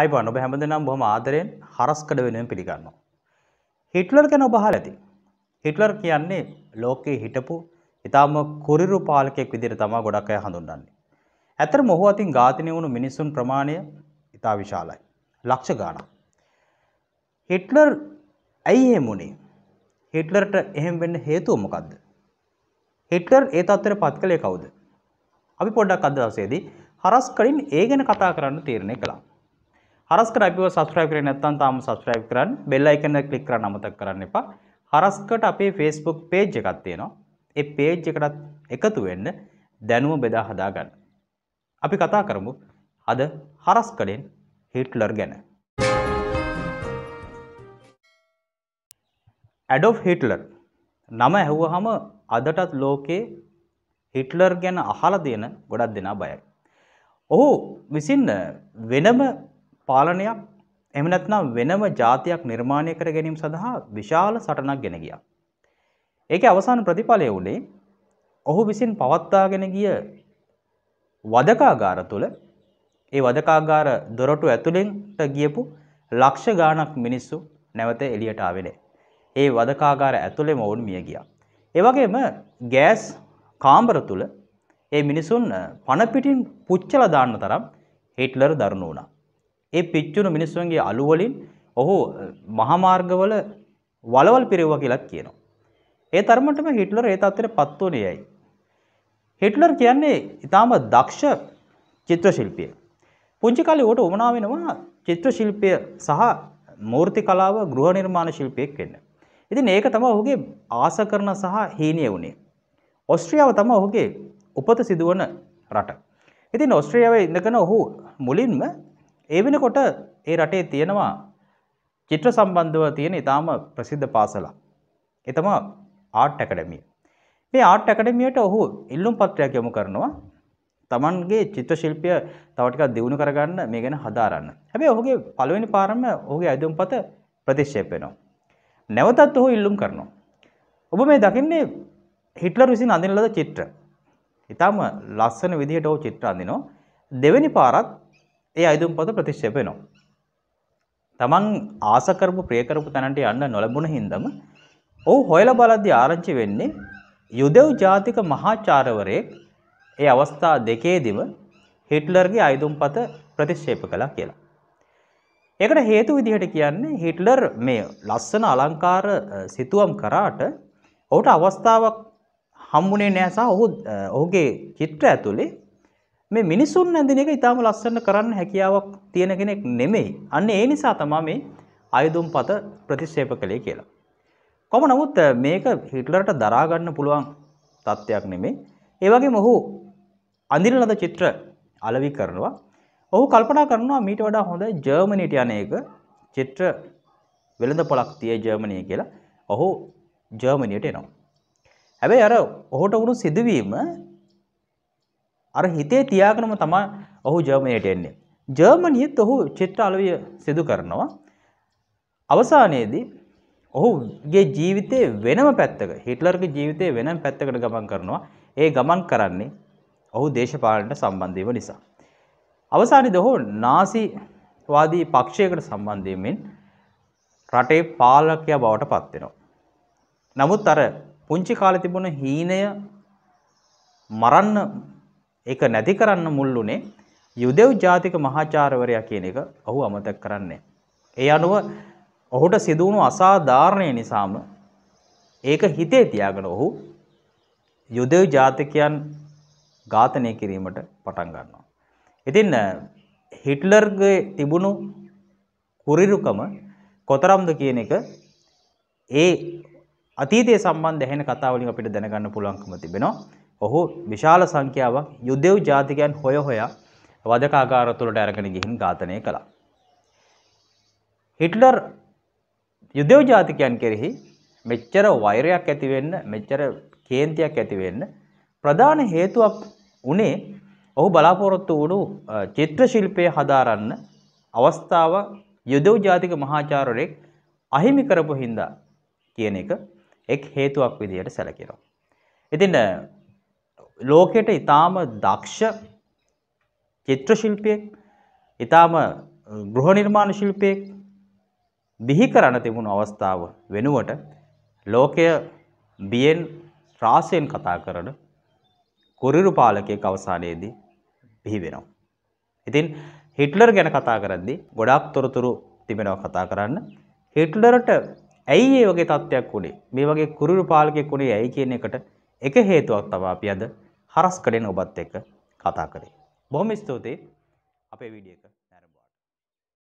අයිබන් ඔබ හැමදනම් බොහම ආදරයෙන් හරස්කඩ වෙනුවෙන් පිළිගන්නවා. හිටලර් ගැන ඔබහල ඇති. හිටලර් කියන්නේ ලෝකයේ හිටපු ඉතාම කුරිරු පාලකෙක් විදිර තමා ගොඩක් අය හඳුන්න්නේ. ඇතර මොහෝ අතින් ඝාතනය වුණු මිනිස්සුන් ප්‍රමාණය ඉතා විශාලයි. ලක්ෂ ගාන. හිටලර් ඇයි එහෙමුණේ හිටලර්ට එහෙම වෙන්න හේතුවමකක්ද. හිටලර් ඒ අත්තර පත් කළේ කවුද. අපි පොඩ්ඩක් අදවසේදී හරස් කලින් ඒ ගැන කතා කරන්න තීරණය කළා. හරස්කට අපිව සබස්ක්‍රයිබ් කරේ නැත්නම් තාම සබස්ක්‍රයිබ් කරන්න බෙල් අයිකන් එක ක්ලික් කරන්න අමතක කරන්න එපා හරස්කට අපේ Facebook page එකක් තියෙනවා ඒ page එකටත් එකතු වෙන්න දැනුම බෙදා හදා ගන්න අපි කතා කරමු අද හරස්කඩෙන් හිට්ලර් ගැන ඇඩොෆ් හිට්ලර් නම ඇහුවහම අදටත් ලෝකේ හිට්ලර් ගැන අහලා දෙන ගොඩක් දෙනා බයයි. ඔහු විසින් වෙනම පාලනයක් එහෙම නැත්නම් වෙනම જાතියක් නිර්මාණය කර ගැනීම සඳහා විශාල සටනක් ගෙන ගියා. ඒකේ අවසාන ප්‍රතිඵලය උනේ ඔහු විසින් පවත්වාගෙන ගිය වදකාගාර තුළ ඒ වදකාගාර දොරටු ඇතුළෙන්ට ගියපු ලක්ෂ ගාණක් මිනිස්සු නැවත එළියට ආවේ නැහැ. ඒ වදකාගාර ඇතුළේම වුන් මිය ගියා. ඒ වගේම ගෑස් කාමර තුල ඒ මිනිසුන් පණ පිටින් පුච්චලා දාන්න තරම් හිට්ලර් දරුණු වුණා. ඒ පිච්චුණු මිනිස්සුන්ගේ අලු වලින් ඔහු මහමාර්ගවල වලවල් පිරෙව්වා කියලා කියනවා. ඒ තරමටම හිට්ලර් ඒ තත්ත්වයට පත් වුණේයයි. හිට්ලර් කියන්නේ ඊටාම දක්ෂ චිත්‍ර ශිල්පියෙක්. පුංචි කාලේ ඌට උමනා වෙනවා චිත්‍ර ශිල්පය සහ මූර්ති කලාව ගෘහ නිර්මාණ ශිල්පියෙක් වෙන්න. ඉතින් ඒක තමයි ඔහුගේ ආස කරන සහ හීනිය වුණේ. ඕස්ට්‍රියාව තමයි ඔහුගේ උපත සිදුවන රට. ඉතින් ඕස්ට්‍රියාවේ ඉඳගෙන ඔහු මුලින්ම ඒ වෙනකොට ඒ රටේ තියෙනවා චිත්‍ර සම්බන්ධව තියෙන ඉතාම ප්‍රසිද්ධ පාසලක්. ඒ තමයි ආර්ට් ඇකඩමිය. මේ ආර්ට් ඇකඩමියට ඔහු ඉල්ලුම් පත්‍රයක් යොමු කරනවා. Tamanගේ චිත්‍ර ශිල්පය තව ටිකක් දියුණු කරගන්න මේ ගැන හදාරන්න. හැබැයි ඔහුගේ පළවෙනි පාරම ඔහුගේ ඇඳුම්පත ප්‍රතික්ෂේප වෙනවා. නැවතත් ඔහු ඉල්ලුම් කරනවා. ඔබ මේ දකින්නේ හිට්ලර් විසින් අඳින ලද චිත්‍ර. ඉතාම ලස්සන විදිහට ඔහු චිත්‍ර අඳිනවා. දෙවෙනි පාරත් ඒ අයදුම් පොත ප්‍රතිශ්ෂේප වෙනවා. තමන් ආසකරපු ප්‍රියකරපු තැනට යන්න නොලැබුණ හින්දම ඔහු හොයලා බලද්දී ආරංචි වෙන්නේ යුදෙව් ජාතික මහාචාර්යවරයෙක් ඒ අවස්ථා දෙකේදීම හිට්ලර්ගේ අයදුම්පත ප්‍රතික්ෂේප කළා කියලා. ඒකට හේතු විදිහට කියන්නේ හිට්ලර් මේ ලස්සන අලංකාර සිතුවම් කරාට ඔහුට අවස්ථාවක් හම්බුනේ නැහැ සහ ඔහු ඔහුගේ චිත්‍ර ඇතුලේ මේ මිනිසුන් ඇඳින එක ඉතාම ලස්සන කරන්න හැකියාවක් තියෙන කෙනෙක් නෙමෙයි. අන්න ඒ නිසා තමයි මේ අයදුම් පත ප්‍රතික්ෂේප කළේ කියලා. කොහොම නමුත් මේක හිට්ලරට දරා ගන්න පුළුවන් තත්ත්වයක් නෙමෙයි. ඒ වගේම ඔහු අඳින ලද චිත්‍ර අලෙවි කරනවා. ඔහු කල්පනා කරනවා මීට වඩා හොඳ ජර්මනියට යන එක චිත්‍ර වෙළඳපොලක් තියේ ජර්මනිය කියලා. ඔහු ජර්මනියට එනවා. හැබැයි අර ඔහුට වුණු සිදුවීම අර හිතේ තියාගෙනම තමයි ඔහු ජර්මනියට එන්නේ. ජර්මනියත් ඔහු චිත්‍ර අලවිය සිදු කරනවා. අවසානයේදී ඔහුගේ ජීවිතයේ වෙනම පැත්තක හිට්ලර්ගේ ජීවිතයේ වෙනම පැත්තකට ගමන් කරනවා. ඒ ගමන් කරන්නේ ඔහු දේශපාලනට සම්බන්ධ වීම නිසා. අවසානයේදී ඔහු නාසිවාදී පක්ෂයකට සම්බන්ධ වෙමින් රටේ පාලකයා බවට පත් වෙනවා. නමුත් අර පුංචි කාලේ තිබුණ හීනය මරන්න ඒක නැති කරන්න මුල්ලුනේ යුදෙව් ජාතික මහාචාර්යවරයා කියන එක ඔහු අමතක කරන්නේ. ඒ අනුව ඔහුට සිදු වුණු අසාධාරණය නිසාම ඒක හිතේ තියාගෙන ඔහු යුදෙව් ජාතිකයන් ඝාතනය කිරීමට පටන් ගන්නවා. ඉතින් හිට්ලර්ගේ තිබුණු කුරිරුකම කොතරම්ද කියන එක ඒ අතීතයේ සම්බන්ධ ඇහෙන කතා වලින් අපිට දැනගන්න පුළුවන්කම තිබෙනවා. ඔහු විශාල සංඛ්‍යාවක් යුදෙව් ජාතිකයන් හොය හොයා වදකාගාර තුළට අරගෙන ගිහින් ඝාතනය කළා. හිට්ලර් යුදෙව් ජාතිකයන් කෙරෙහි මෙච්චර වෛරයක් ඇති වෙන්න මෙච්චර කේන්තියක් ඇති වෙන්න ප්‍රධාන හේතුවක් උනේ ඔහු බලාපොරොත්තු වුණු චිත්‍ර ශිල්පය හදාරන්න අවස්ථාව යුදෙව් ජාතික මහාචාර්යරෙක් අහිමි කරපු හින්දා කියන එක එක් හේතුවක් විදිහට සැලකෙනවා. ඉතින් ලෝකෙට ඉතාම දක්ෂ චිත්‍ර ශිල්පියෙක් ඉතාම ගෘහ නිර්මාණ ශිල්පියෙක් බිහි කරන්න තිබුණු අවස්ථාව වෙනුවට ලෝකය බියෙන් ත්‍රාසයෙන් කතා කරන කුරිරු පාලකයෙක් අවසානයේදී බිහි වෙනවා. ඉතින් හිට්ලර් ගැන කතා කරද්දී ගොඩාක් තොරතුරු තිබෙනවා කතා කරන්න. හිට්ලරට ඇයි මේ වගේ තත්ත්වයක් වුණේ? මේ වගේ කුරිරු පාලකයෙක් වුණේ ඇයි කියන එකට එක හේතුවක් තමයි අපි අද හරස් කඩෙන් ඔබත් එක්ක කතා කරේ. බොහොම ස්තුතියි අපේ වීඩියෝ එක